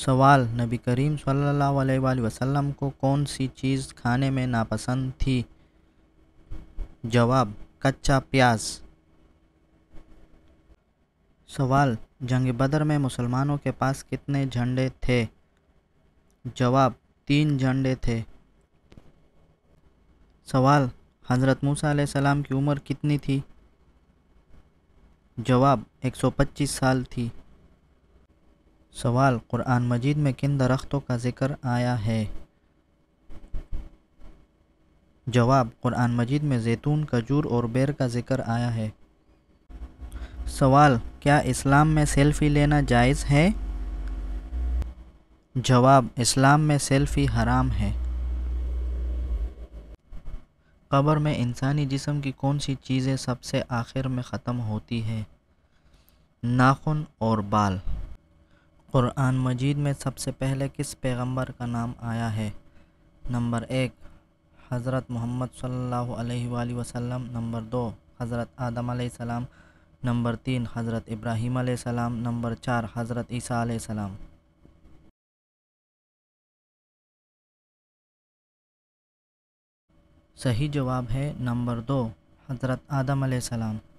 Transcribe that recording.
सवाल नबी करीम सल्लल्लाहु अलैहि वसल्लम को कौन सी चीज़ खाने में नापसंद थी जवाब कच्चा प्याज सवाल जंग बदर में मुसलमानों के पास कितने झंडे थे जवाब तीन झंडे थे सवाल हज़रत मूसा सलाम की उम्र कितनी थी जवाब 125 साल थी सवाल कुरान मजीद में किन दरख्तों का ज़िक्र आया है जवाब कुरान मजीद में जैतून खजूर और बेर का ज़िक्र आया है सवाल क्या इस्लाम में सेल्फ़ी लेना जायज़ है जवाब इस्लाम में सेल्फ़ी हराम है कब्र में इंसानी जिसम की कौन सी चीज़ें सबसे आखिर में ख़त्म होती है नाखून और बाल क़ुरान मजीद में सबसे पहले किस पैगंबर का नाम आया है नंबर एक हज़रत मोहम्मद सल्लल्लाहु अलैहि वसल्लम नंबर दो हज़रत आदम सलाम नंबर तीन हज़रत इब्राहीम सलाम नंबर चार हज़रत ईसा सलाम सही जवाब है नंबर दो हज़रत आदम सलाम